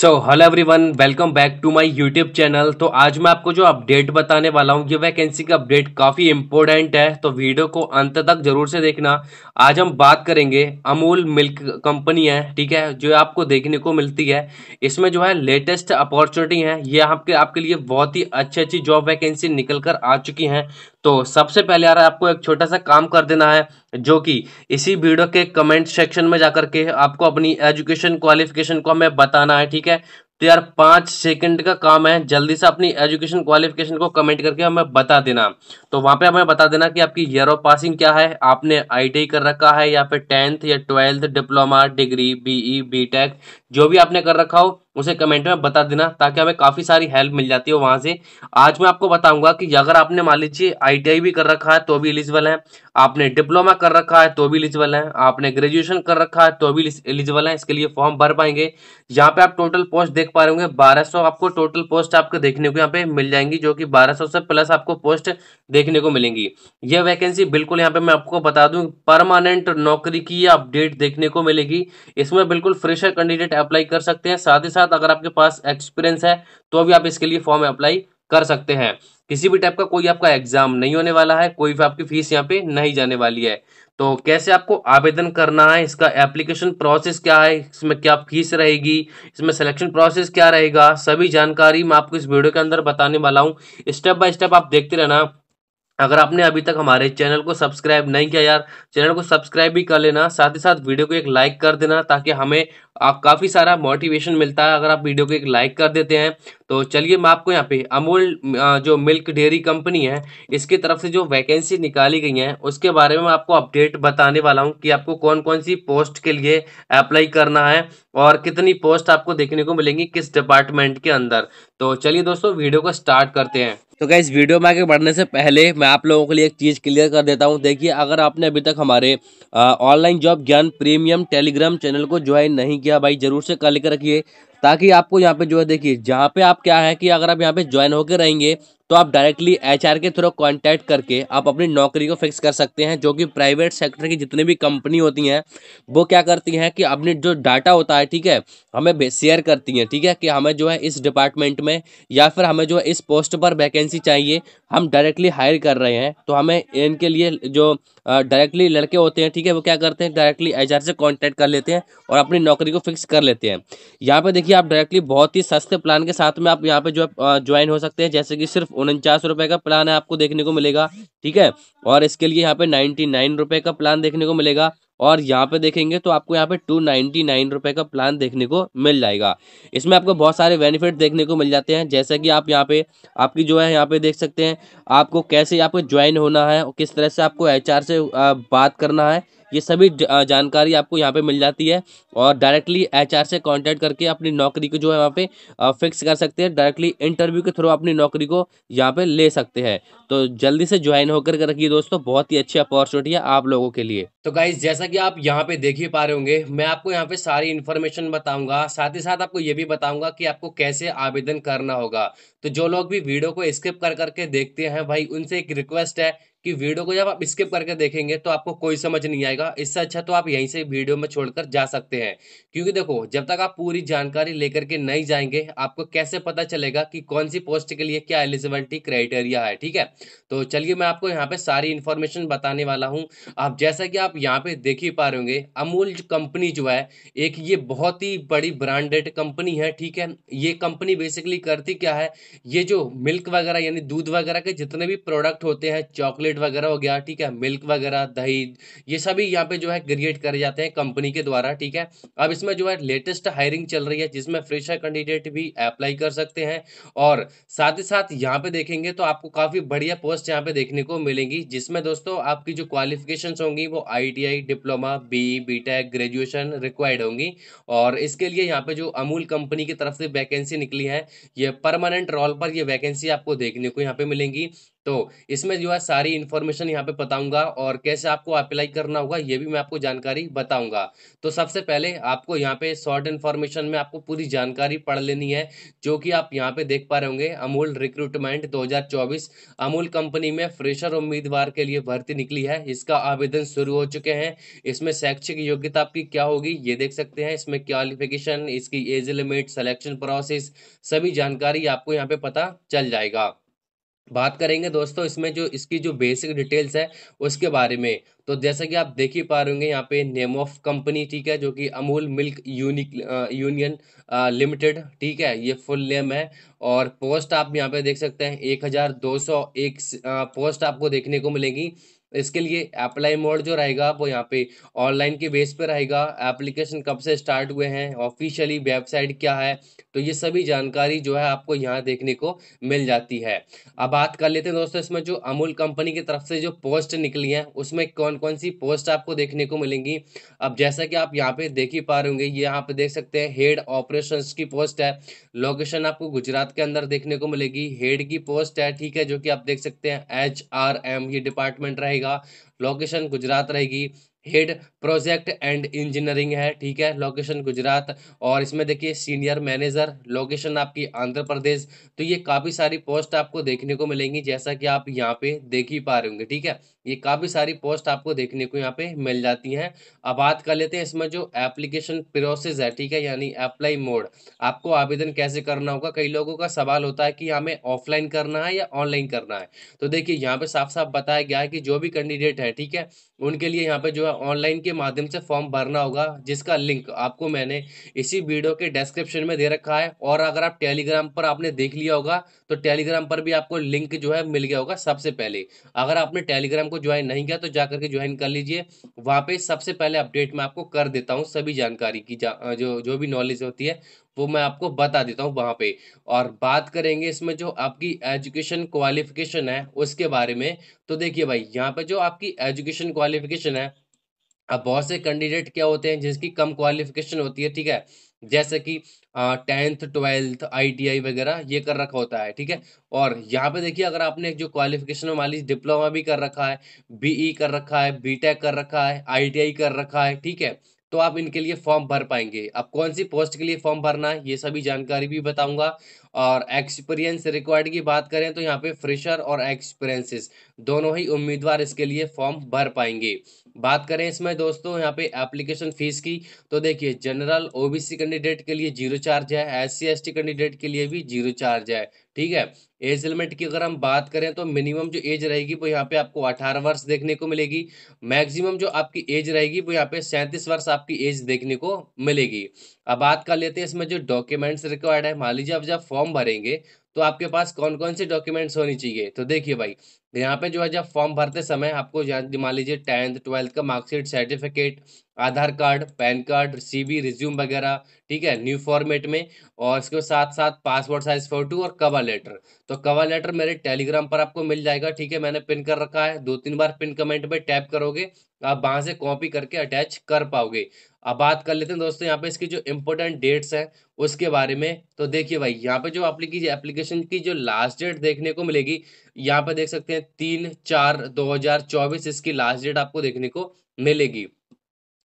so hello everyone welcome back to my YouTube channel तो आज मैं आपको जो अपडेट बताने वाला हूँ ये वैकेंसी का अपडेट काफ़ी इंपॉर्टेंट है तो वीडियो को अंत तक जरूर से देखना आज हम बात करेंगे अमूल मिल्क कंपनी है ठीक है जो आपको देखने को मिलती है इसमें जो है लेटेस्ट अपॉर्चुनिटी है ये आपके आपके लिए बहुत ही अच्छी अच्छी जॉब वैकेंसी निकल कर आ चुकी हैं तो सबसे पहले यार आपको एक छोटा सा काम कर देना है जो कि इसी वीडियो के कमेंट सेक्शन में जाकर के आपको अपनी एजुकेशन क्वालिफिकेशन को हमें बताना है ठीक है तो यार पाँच सेकंड का काम है जल्दी से अपनी एजुकेशन क्वालिफिकेशन को कमेंट करके हमें बता देना तो वहाँ पे हमें बता देना कि आपकी ईयर ऑफ पासिंग क्या है आपने आई कर रखा है या फिर टेंथ या twelfth diploma degree BE BTech जो भी आपने कर रखा हो उसे कमेंट में बता देना ताकि हमें काफ़ी सारी हेल्प मिल जाती हो वहाँ से आज मैं आपको बताऊंगा कि अगर आपने मान लीजिए आई भी कर रखा है तो भी एलिजिबल है आपने डिप्लोमा कर रखा है तो भी एलिजिबल है आपने ग्रेजुएशन कर रखा है तो भी एलिजिबल है इसके लिए फॉर्म भर पाएंगे यहाँ पे आप टोटल पोस्ट देख पा रहे होंगे 1200 आपको टोटल पोस्ट आपको देखने को यहाँ पे मिल जाएंगी जो कि 1200 से प्लस आपको पोस्ट देखने को मिलेंगी ये वैकेंसी बिल्कुल यहाँ पे मैं आपको बता दूं परमानेंट नौकरी की अपडेट देखने को मिलेगी इसमें बिल्कुल फ्रेशर कैंडिडेट अप्लाई कर सकते हैं साथ ही साथ अगर आपके पास एक्सपीरियंस है तो भी आप इसके लिए फॉर्म अप्लाई कर सकते हैं किसी भी टाइप का कोई आपका एग्जाम नहीं होने वाला है कोई भी आपकी फीस यहाँ पे नहीं जाने वाली है तो कैसे आपको आवेदन करना है इसका एप्लीकेशन प्रोसेस क्या है इसमें क्या फीस रहेगी इसमें सिलेक्शन प्रोसेस क्या रहेगा सभी जानकारी मैं आपको इस वीडियो के अंदर बताने वाला हूँ स्टेप बाय स्टेप आप देखते रहना अगर आपने अभी तक हमारे चैनल को सब्सक्राइब नहीं किया यार चैनल को सब्सक्राइब भी कर लेना साथ ही साथ वीडियो को एक लाइक कर देना ताकि हमें आप काफ़ी सारा मोटिवेशन मिलता है अगर आप वीडियो को एक लाइक कर देते हैं तो चलिए मैं आपको यहाँ पे अमूल जो मिल्क डेयरी कंपनी है इसकी तरफ से जो वैकेंसी निकाली गई हैं उसके बारे में मैं आपको अपडेट बताने वाला हूँ कि आपको कौन कौन सी पोस्ट के लिए अप्लाई करना है और कितनी पोस्ट आपको देखने को मिलेंगी किस डिपार्टमेंट के अंदर तो चलिए दोस्तों वीडियो को स्टार्ट करते हैं तो क्या इस वीडियो में आगे बढ़ने से पहले मैं आप लोगों के लिए एक चीज़ क्लियर कर देता हूं देखिए अगर आपने अभी तक हमारे ऑनलाइन जॉब ज्ञान प्रीमियम टेलीग्राम चैनल को ज्वाइन नहीं नहीं किया भाई ज़रूर से कल के रखिए ताकि आपको यहाँ पे जो है देखिए जहाँ पे आप क्या है कि अगर आप यहाँ पे ज्वाइन होकर रहेंगे तो आप डायरेक्टली एच के थ्रू कॉन्टैक्ट करके आप अपनी नौकरी को फिक्स कर सकते हैं जो कि प्राइवेट सेक्टर की जितनी भी कंपनी होती हैं वो क्या करती हैं कि अपने जो डाटा होता है ठीक है हमें शेयर करती हैं ठीक है कि हमें जो है इस डिपार्टमेंट में या फिर हमें जो है इस पोस्ट पर वैकेंसी चाहिए हम डायरेक्टली हायर कर रहे हैं तो हमें इनके लिए जो डायरेक्टली लड़के होते हैं ठीक है वो क्या करते हैं डायरेक्टली एच से कॉन्टैक्ट कर लेते हैं और अपनी नौकरी को फिक्स कर लेते हैं यहाँ पर देखिए कि आप डायरेक्टली बहुत ही सस्ते प्लान के साथ में आप यहाँ पे जो है ज्वाइन हो सकते हैं जैसे कि सिर्फ उनचास रुपये का प्लान है आपको देखने को मिलेगा ठीक है और इसके लिए यहाँ पे नाइन्टी नाइन रुपये का प्लान देखने को मिलेगा और यहाँ पे देखेंगे तो आपको यहाँ पे टू नाइन्टी नाइन रुपये का प्लान देखने को मिल जाएगा इसमें आपको बहुत सारे बेनिफिट देखने को मिल जाते हैं जैसे कि आप यहाँ पे आपकी जो है यहाँ पे देख सकते हैं आपको कैसे यहाँ पे ज्वाइन होना है किस तरह से आपको एच से बात करना है ये सभी जानकारी आपको यहाँ पे मिल जाती है और डायरेक्टली एच से कॉन्टैक्ट करके अपनी नौकरी को जो है वहाँ पे फिक्स कर सकते हैं डायरेक्टली इंटरव्यू के थ्रू अपनी नौकरी को यहाँ पे ले सकते हैं तो जल्दी से ज्वाइन होकर के रखिए दोस्तों बहुत ही अच्छी अपॉर्चुनिटी है आप लोगों के लिए तो गाइज जैसा कि आप यहाँ पे देख ही पा रहे होंगे मैं आपको यहाँ पे सारी इन्फॉर्मेशन बताऊंगा साथ ही साथ आपको ये भी बताऊंगा कि आपको कैसे आवेदन करना होगा तो जो लोग भी वीडियो को स्किप कर करके देखते हैं भाई उनसे एक रिक्वेस्ट है कि वीडियो को जब आप स्किप करके देखेंगे तो आपको कोई समझ नहीं आएगा इससे अच्छा तो आप यहीं से वीडियो में छोड़कर जा सकते हैं क्योंकि देखो जब तक आप पूरी जानकारी लेकर के नहीं जाएंगे आपको कैसे पता चलेगा कि कौन सी पोस्ट के लिए क्या एलिजिबिलिटी क्राइटेरिया है ठीक है तो चलिए मैं आपको यहाँ पे सारी इन्फॉर्मेशन बताने वाला हूँ आप जैसा कि आप यहाँ पे देख ही पा रहे होंगे अमूल कंपनी जो है एक ये बहुत ही बड़ी ब्रांडेड कंपनी है ठीक है ये कंपनी बेसिकली करती क्या है ये जो मिल्क वगैरह यानी दूध वगैरह के जितने भी प्रोडक्ट होते हैं चॉकलेट चॉकलेट वगैरह हो गया ठीक है मिल्क वगैरह दही ये सभी यहाँ पे जो है क्रिएट करे जाते हैं कंपनी के द्वारा ठीक है अब इसमें जो है लेटेस्ट हायरिंग चल रही है जिसमें फ्रेशर कैंडिडेट भी अप्लाई कर सकते हैं और साथ ही साथ यहाँ पे देखेंगे तो आपको काफ़ी बढ़िया पोस्ट यहाँ पे देखने को मिलेंगी जिसमें दोस्तों आपकी जो क्वालिफिकेशन होंगी वो I diploma B B graduation required होंगी और इसके लिए यहाँ पे जो अमूल कंपनी की तरफ से वैकेंसी निकली है ये परमानेंट रोल पर यह वैकेंसी आपको देखने को यहाँ पे मिलेंगी तो इसमें जो है सारी इन्फॉर्मेशन यहाँ पे बताऊंगा और कैसे आपको अप्लाई करना होगा ये भी मैं आपको जानकारी बताऊंगा तो सबसे पहले आपको यहाँ पे शॉर्ट इन्फॉर्मेशन में आपको पूरी जानकारी पढ़ लेनी है जो कि आप यहाँ पे देख पा रहे होंगे अमूल रिक्रूटमेंट 2024 अमूल कंपनी में फ्रेशर उम्मीदवार के लिए भर्ती निकली है इसका आवेदन शुरू हो चुके हैं इसमें शैक्षिक योग्यता आपकी क्या होगी ये देख सकते हैं इसमें क्वालिफिकेशन इसकी एज लिमिट सेलेक्शन प्रोसेस सभी जानकारी आपको यहाँ पे पता चल जाएगा बात करेंगे दोस्तों इसमें जो इसकी जो बेसिक डिटेल्स है उसके बारे में तो जैसा कि आप देख ही पा रहे होंगे यहाँ पे नेम ऑफ कंपनी ठीक है जो कि Amul milk unique union limited ठीक है ये फुल नेम है और पोस्ट आप यहाँ पे देख सकते हैं एक हज़ार दो सौ एक पोस्ट आपको देखने को मिलेगी इसके लिए अप्लाई मोड जो रहेगा वो यहाँ पे ऑनलाइन के बेस पे रहेगा एप्लीकेशन कब से स्टार्ट हुए हैं ऑफिशियली वेबसाइट क्या है तो ये सभी जानकारी जो है आपको यहाँ देखने को मिल जाती है अब बात कर लेते हैं दोस्तों इसमें जो अमूल कंपनी की तरफ से जो पोस्ट निकली है उसमें कौन कौन सी पोस्ट आपको देखने को मिलेंगी अब जैसा कि आप यहाँ पे देख ही पा रहे होंगे ये यहाँ पे देख सकते हैं हेड ऑपरेशन की पोस्ट है लोकेशन आपको गुजरात के अंदर देखने को मिलेगी हेड की पोस्ट है ठीक है जो कि आप देख सकते हैं एच ये डिपार्टमेंट रहेगा रहेगा लोकेशन गुजरात रहेगी हेड प्रोजेक्ट एंड इंजीनियरिंग है ठीक है लोकेशन गुजरात और इसमें देखिए सीनियर मैनेजर लोकेशन आपकी आंध्र प्रदेश तो ये काफ़ी सारी पोस्ट आपको देखने को मिलेंगी जैसा कि आप यहाँ पे देख ही पा रहे होंगे ठीक है ये काफ़ी सारी पोस्ट आपको देखने को यहाँ पे मिल जाती हैं अब बात कर लेते हैं इसमें जो एप्लीकेशन प्रोसेस है ठीक है यानी अप्लाई मोड आपको आवेदन कैसे करना होगा कई लोगों का सवाल होता है कि हमें ऑफलाइन करना है या ऑनलाइन करना है तो देखिए यहाँ पे साफ साफ बताया गया है कि जो भी कैंडिडेट है ठीक है उनके लिए यहाँ पे जो है ऑनलाइन के माध्यम से फॉर्म भरना होगा जिसका लिंक आपको मैंने इसी वीडियो के डिस्क्रिप्शन में दे रखा है और अगर आप टेलीग्राम पर आपने देख लिया होगा तो टेलीग्राम पर भी आपको लिंक जो है मिल गया होगा सबसे पहले अगर आपने टेलीग्राम को ज्वाइन नहीं किया तो जा करके ज्वाइन कर लीजिए वहाँ पे सबसे पहले अपडेट मैं आपको कर देता हूँ सभी जानकारी की जा जो जो भी नॉलेज होती है वो मैं आपको बता देता हूँ वहाँ पे और बात करेंगे इसमें जो आपकी एजुकेशन क्वालिफिकेशन है उसके बारे में तो देखिए भाई यहाँ पर जो आपकी एजुकेशन क्वालिफिकेशन है अब बहुत से कैंडिडेट क्या होते हैं जिसकी कम क्वालिफिकेशन होती है ठीक है जैसे कि टेंथ ट्वेल्थ आईटीआई वगैरह ये कर रखा होता है ठीक है और यहाँ पे देखिए अगर आपने जो क्वालिफिकेशन वाली डिप्लोमा भी कर रखा है बीई e कर रखा है बीटेक कर रखा है आईटीआई कर रखा है ठीक है तो आप इनके लिए फॉर्म भर पाएंगे अब कौन सी पोस्ट के लिए फॉर्म भरना है ये सभी जानकारी भी बताऊंगा और एक्सपीरियंस रिक्वायर्ड की बात करें तो यहाँ पे फ्रेशर और एक्सपीरियंसिस दोनों ही उम्मीदवार इसके लिए फॉर्म भर पाएंगे बात करें इसमें दोस्तों यहाँ पे एप्लीकेशन फ़ीस की तो देखिए जनरल ओबीसी कैंडिडेट के लिए जीरो चार्ज है एस सी कैंडिडेट के लिए भी जीरो चार्ज है ठीक है एज लिमिट की अगर हम बात करें तो मिनिमम जो एज रहेगी वो यहाँ पे आपको अठारह वर्ष देखने को मिलेगी मैक्सिमम जो आपकी एज रहेगी वो यहाँ पे सैंतीस वर्ष आपकी एज देखने को मिलेगी अब बात कर लेते हैं इसमें जो डॉक्यूमेंट्स रिक्वायर्ड है मान लीजिए आप जब फॉर्म भरेंगे तो आपके पास कौन कौन सी डॉक्यूमेंट्स होनी चाहिए तो देखिए भाई यहाँ पे जो है जब फॉर्म भरते समय आपको मान लीजिए टेंथ ट्वेल्थ का marksheet certificate Aadhaar card PAN card CV resume वगैरह ठीक है न्यू फॉर्मेट में और इसके साथ साथ पासपोर्ट साइज फोटो और कवर लेटर तो कवर लेटर मेरे टेलीग्राम पर आपको मिल जाएगा ठीक है मैंने पिन कर रखा है दो तीन बार पिन कमेंट में टैप करोगे आप वहाँ से कॉपी करके अटैच कर पाओगे अब बात कर लेते हैं दोस्तों यहाँ पे इसकी जो इम्पोर्टेंट डेट्स हैं उसके बारे में तो देखिए भाई यहाँ पे जो एप्लीकेशन की जो लास्ट डेट देखने को मिलेगी यहाँ पे देख सकते हैं तीन चार दो हजार चौबीस इसकी लास्ट डेट आपको देखने को मिलेगी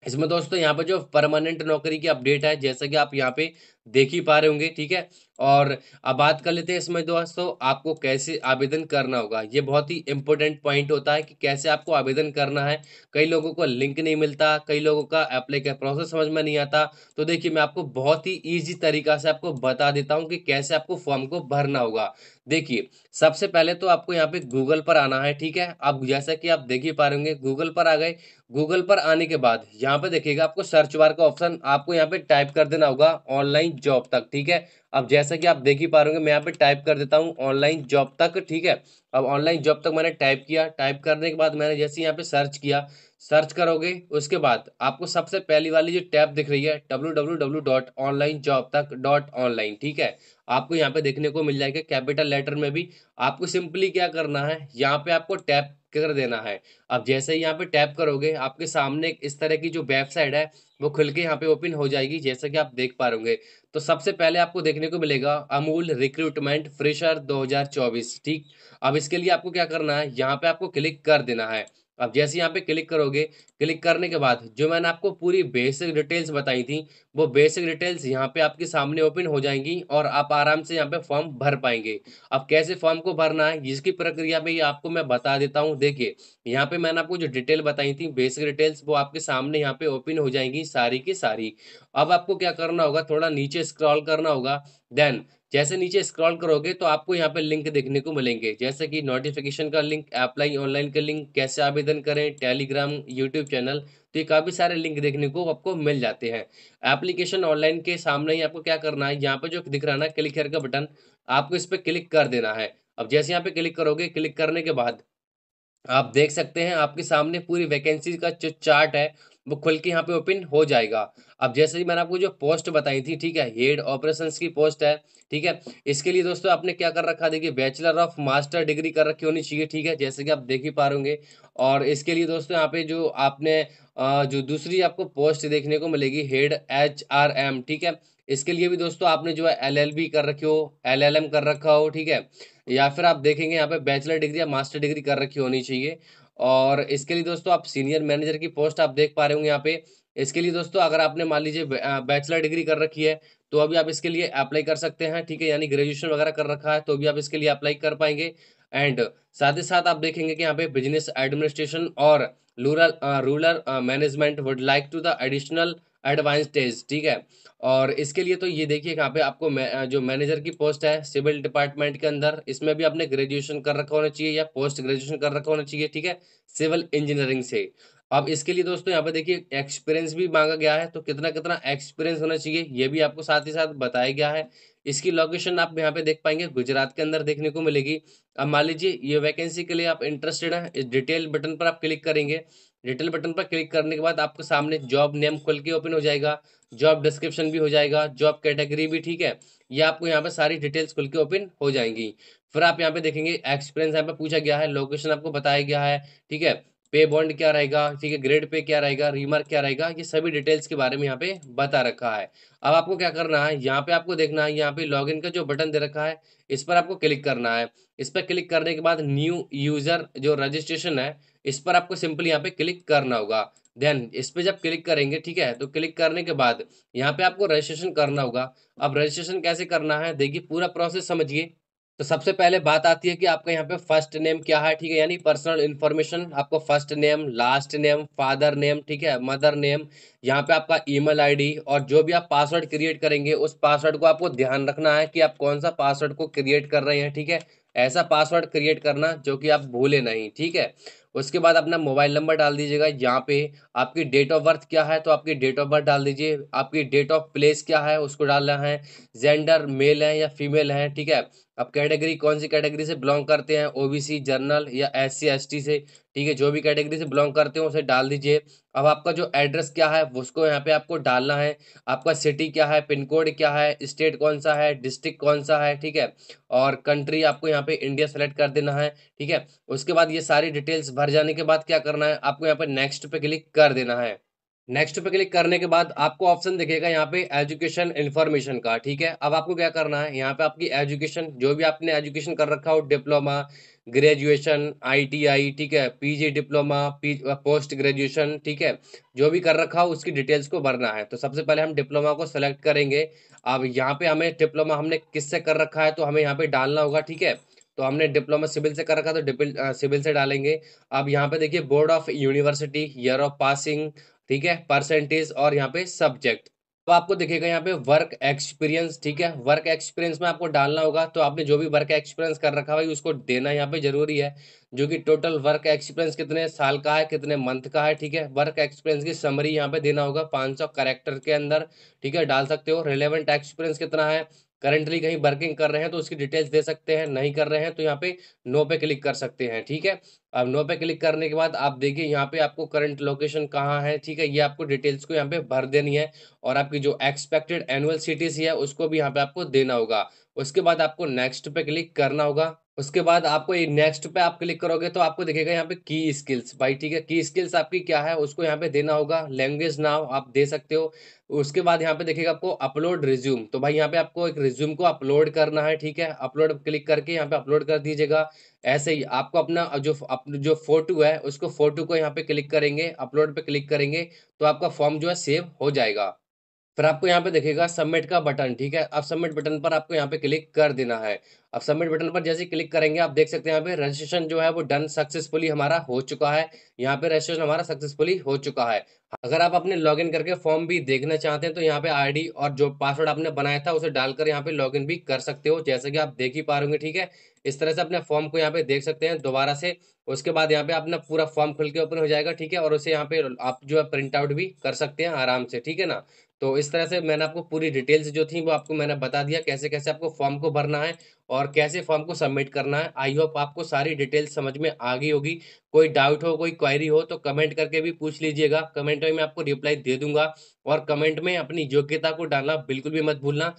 इसमें दोस्तों यहाँ पे जो परमानेंट नौकरी की अपडेट है जैसे कि आप यहाँ पे देख ही पा रहे होंगे ठीक है और अब बात कर लेते हैं इसमें दोस्तों आपको कैसे आवेदन करना होगा ये बहुत ही इंपॉर्टेंट पॉइंट होता है कि कैसे आपको आवेदन करना है कई लोगों को लिंक नहीं मिलता कई लोगों का अप्लाई का प्रोसेस समझ में नहीं आता तो देखिए मैं आपको बहुत ही ईजी तरीका से आपको बता देता हूँ कि कैसे आपको फॉर्म को भरना होगा देखिए सबसे पहले तो आपको यहाँ पे गूगल पर आना है ठीक है आप जैसा कि आप देख ही पा रहे होंगे गूगल पर आ गए गूगल पर आने के बाद यहाँ पे देखिएगा आपको सर्च बार का ऑप्शन आपको यहाँ पे टाइप कर देना होगा ऑनलाइन जॉब तक ठीक है अब जैसा कि आप देख ही पा रहे होंगे मैं यहाँ पे टाइप कर देता हूँ ऑनलाइन जॉब तक ठीक है अब ऑनलाइन जॉब तक मैंने टाइप किया टाइप करने के बाद मैंने जैसे यहाँ पे सर्च किया सर्च करोगे उसके बाद आपको सबसे पहली वाली जो टैब दिख रही है W W W dot online job तक ऑनलाइन ठीक है आपको यहाँ पे देखने को मिल जाएगा कैपिटल लेटर में भी आपको सिंपली क्या करना है यहाँ पे आपको टैप कर देना है अब जैसे ही यहाँ पे टैप करोगे आपके सामने इस तरह की जो वेबसाइट है वो खुल के यहाँ पे ओपन हो जाएगी जैसा कि आप देख पा रहे तो सबसे पहले आपको देखने को मिलेगा अमूल रिक्रूटमेंट फ्रेशर 2024 ठीक अब इसके लिए आपको क्या करना है यहाँ पे आपको क्लिक कर देना है अब जैसे यहाँ पे क्लिक करोगे क्लिक करने के बाद जो मैंने आपको पूरी बेसिक डिटेल्स बताई थी वो बेसिक डिटेल्स यहाँ पे आपके सामने ओपन हो जाएंगी और आप आराम से यहाँ पे फॉर्म भर पाएंगे अब कैसे फॉर्म को भरना है इसकी प्रक्रिया भी आपको मैं बता देता हूँ देखिए यहाँ पे मैंने आपको जो डिटेल बताई थी बेसिक डिटेल्स वो आपके सामने यहाँ पे ओपन हो जाएंगी सारी की सारी अब आपको क्या करना होगा थोड़ा नीचे स्क्रॉल करना होगा देन जैसे नीचे स्क्रॉल करोगे तो आपको यहाँ पे लिंक देखने को मिलेंगे जैसे कि नोटिफिकेशन का लिंक अप्लाई ऑनलाइन का लिंक कैसे आवेदन करें टेलीग्राम यूट्यूब चैनल तो ये काफ़ी सारे लिंक देखने को आपको मिल जाते हैं एप्लीकेशन ऑनलाइन के सामने ही आपको क्या करना है यहाँ पे जो दिख रहा है ना क्लिक हेयर का बटन आपको इस पर क्लिक कर देना है अब जैसे यहाँ पे क्लिक करोगे क्लिक करने के बाद आप देख सकते हैं आपके सामने पूरी वैकेंसी का जो चार्ट है वो खुल के यहाँ पे ओपन हो जाएगा अब जैसे कि मैंने आपको जो पोस्ट बताई थी ठीक है हेड ऑपरेशंस की पोस्ट है ठीक है इसके लिए दोस्तों आपने क्या कर रखा देखिए बैचलर ऑफ मास्टर डिग्री कर रखी होनी चाहिए ठीक है जैसे कि आप देख ही पा रहे और इसके लिए दोस्तों यहाँ पे जो आपने जो दूसरी आपको पोस्ट देखने को मिलेगी हेड एच आर एम ठीक है इसके लिए भी दोस्तों आपने जो है एल एल बी कर रखी हो एल एल एम कर रखा हो ठीक है या फिर आप देखेंगे यहाँ पे बैचलर डिग्री या मास्टर डिग्री कर रखी होनी चाहिए और इसके लिए दोस्तों आप सीनियर मैनेजर की पोस्ट आप देख पा रहे होंगे यहाँ पे इसके लिए दोस्तों अगर आपने मान लीजिए बैचलर डिग्री कर रखी है तो अभी आप इसके लिए अप्लाई कर सकते हैं ठीक है यानी ग्रेजुएशन वगैरह कर रखा है तो भी आप इसके लिए अप्लाई कर पाएंगे एंड साथ ही साथ आप देखेंगे कि यहाँ पे बिजनेस एडमिनिस्ट्रेशन और rural rural management would like to the additional advance test ठीक है और इसके लिए तो ये देखिए कहाँ पे आपको जो मैनेजर की पोस्ट है सिविल डिपार्टमेंट के अंदर इसमें भी आपने ग्रेजुएशन कर रखा होना चाहिए या पोस्ट ग्रेजुएशन कर रखा होना चाहिए ठीक है सिविल इंजीनियरिंग से अब इसके लिए दोस्तों यहाँ पे देखिए एक्सपीरियंस भी मांगा गया है तो कितना कितना एक्सपीरियंस होना चाहिए ये भी आपको साथ ही साथ बताया गया है इसकी लोकेशन आप यहाँ पे देख पाएंगे गुजरात के अंदर देखने को मिलेगी अब मान लीजिए ये वैकेंसी के लिए आप इंटरेस्टेड हैं इस डिटेल बटन पर आप क्लिक करेंगे डिटेल बटन पर क्लिक करने के बाद आपके सामने जॉब नेम खुल के ओपन हो जाएगा जॉब डिस्क्रिप्शन भी हो जाएगा जॉब कैटेगरी भी ठीक है ये आपको यहाँ पे सारी डिटेल्स खुल के ओपन हो जाएंगी फिर आप यहाँ पे देखेंगे एक्सपीरियंस यहाँ पे पूछा गया है लोकेशन आपको बताया गया है ठीक है पे बॉन्ड क्या रहेगा ठीक है ग्रेड पे क्या रहेगा रीमार्क क्या रहेगा ये सभी डिटेल्स के बारे में यहाँ पे बता रखा है अब आपको क्या करना है यहाँ पे आपको देखना है यहाँ पे लॉगिन का जो बटन दे रखा है इस पर आपको क्लिक करना है इस पर क्लिक करने के बाद न्यू यूजर जो रजिस्ट्रेशन है इस पर आपको सिंपली यहाँ पे क्लिक करना होगा देन इस पर जब क्लिक करेंगे ठीक है तो क्लिक करने के बाद यहाँ पे आपको रजिस्ट्रेशन करना होगा अब रजिस्ट्रेशन कैसे करना है देखिए पूरा प्रोसेस समझिए तो सबसे पहले बात आती है कि आपका यहाँ पे फर्स्ट नेम क्या है ठीक है यानी पर्सनल इन्फॉर्मेशन आपको first name last name father name ठीक है मदर नेम यहाँ पे आपका ईमेल आईडी और जो भी आप पासवर्ड क्रिएट करेंगे उस पासवर्ड को आपको ध्यान रखना है कि आप कौन सा पासवर्ड को क्रिएट कर रहे हैं ठीक है ऐसा पासवर्ड क्रिएट करना जो कि आप भूले नहीं ठीक है उसके बाद अपना मोबाइल नंबर डाल दीजिएगा यहाँ पे आपकी डेट ऑफ बर्थ क्या है तो आपकी डेट ऑफ बर्थ डाल दीजिए आपकी डेट ऑफ प्लेस क्या है उसको डालना है जेंडर मेल है या फीमेल है ठीक है अब कैटेगरी कौन सी कैटेगरी से बिलोंग करते हैं ओबीसी जनरल या एस सी से ठीक है जो भी कैटेगरी से बिलोंग करते हैं उसे डाल दीजिए अब आपका जो एड्रेस क्या है उसको यहाँ पे आपको डालना है आपका सिटी क्या है पिन कोड क्या है स्टेट कौन सा है डिस्ट्रिक्ट कौन सा है ठीक है और कंट्री आपको यहाँ पे इंडिया सेलेक्ट कर देना है ठीक है उसके बाद ये सारी डिटेल्स भर भर जाने के बाद क्या करना है आपको यहाँ पे नेक्स्ट पे क्लिक कर देना है नेक्स्ट पे क्लिक करने के बाद आपको ऑप्शन दिखेगा यहाँ पे एजुकेशन इन्फॉर्मेशन का ठीक है अब आपको क्या करना है यहाँ पे आपकी एजुकेशन जो भी आपने एजुकेशन कर रखा हो डिप्लोमा ग्रेजुएशन आईटीआई ठीक है PG diploma P post graduation ठीक है जो भी कर रखा हो उसकी डिटेल्स को भरना है तो सबसे पहले हम डिप्लोमा को सेलेक्ट करेंगे अब यहाँ पे हमें डिप्लोमा हमने किससे कर रखा है तो हमें यहाँ पे डालना होगा ठीक है तो हमने डिप्लोमा सिविल से कर रखा तो सिविल से डालेंगे अब यहाँ पे देखिए board of university year of passing ठीक है परसेंटेज और यहाँ पे सब्जेक्ट तो आपको देखिएगा यहाँ पे वर्क एक्सपीरियंस ठीक है वर्क एक्सपीरियंस में आपको डालना होगा तो आपने जो भी वर्क एक्सपीरियंस कर रखा है उसको देना यहाँ पे जरूरी है जो कि टोटल वर्क एक्सपीरियंस कितने साल का है कितने मंथ का है ठीक है वर्क एक्सपीरियंस की समरी यहाँ पे देना होगा 500 सौ के अंदर ठीक है डाल सकते हो रिलेवेंट एक्सपीरियंस कितना है करंटली कहीं वर्किंग कर रहे हैं तो उसकी डिटेल्स दे सकते हैं नहीं कर रहे हैं तो यहाँ पे नो पे क्लिक कर सकते हैं ठीक है अब नो पे क्लिक करने के बाद आप देखिए यहाँ पे आपको करंट लोकेशन कहाँ है ठीक है ये आपको डिटेल्स को यहाँ पे भर देनी है और आपकी जो एक्सपेक्टेड एनुअल सी है उसको भी यहाँ पे आपको देना होगा उसके बाद आपको नेक्स्ट पे क्लिक करना होगा उसके बाद आपको ये नेक्स्ट पे आप क्लिक करोगे तो आपको दिखेगा यहाँ पे की स्किल्स भाई ठीक है की स्किल्स आपकी क्या है उसको यहाँ पे देना होगा लैंग्वेज नाव आप दे सकते हो उसके बाद यहाँ पे देखेगा आपको अपलोड रिज्यूम तो भाई यहाँ पे आपको एक रिज्यूम को अपलोड करना है ठीक है अपलोड क्लिक करके यहाँ पे अपलोड कर दीजिएगा ऐसे ही आपको अपना जो अप, जो फोटो है उसको फोटो को यहाँ पे क्लिक करेंगे अपलोड पे क्लिक करेंगे तो आपका फॉर्म जो है सेव हो जाएगा फिर आपको यहाँ पे देखेगा सबमिट का बटन ठीक है अब सबमिट बटन पर आपको यहाँ पे क्लिक कर देना है अब सबमिट बटन पर जैसे क्लिक करेंगे आप देख सकते हैं यहाँ पे रजिस्ट्रेशन जो है वो डन सक्सेसफुली हमारा हो चुका है यहाँ पे रजिस्ट्रेशन हमारा सक्सेसफुली हो चुका है अगर आप अपने लॉगिन करके फॉर्म भी देखना चाहते हैं तो यहाँ पे आईडी और जो पासवर्ड आपने बनाया था उसे डालकर यहाँ पे लॉगिन भी कर सकते हो जैसे कि आप देख ही पा रहे ठीक है इस तरह से अपने फॉर्म को यहाँ पे देख सकते हैं दोबारा से उसके बाद यहाँ पे अपना पूरा फॉर्म खुल के ओपन हो जाएगा ठीक है और उसे यहाँ पे आप जो है प्रिंट आउट भी कर सकते हैं आराम से ठीक है ना तो इस तरह से मैंने आपको पूरी डिटेल्स जो थी वो आपको मैंने बता दिया कैसे कैसे आपको फॉर्म को भरना है और कैसे फॉर्म को सबमिट करना है आई होप आपको सारी डिटेल्स समझ में आ गई होगी कोई डाउट हो कोई क्वायरी हो तो कमेंट करके भी पूछ लीजिएगा कमेंट में मैं आपको रिप्लाई दे दूंगा और कमेंट में अपनी योग्यता को डालना बिल्कुल भी मत भूलना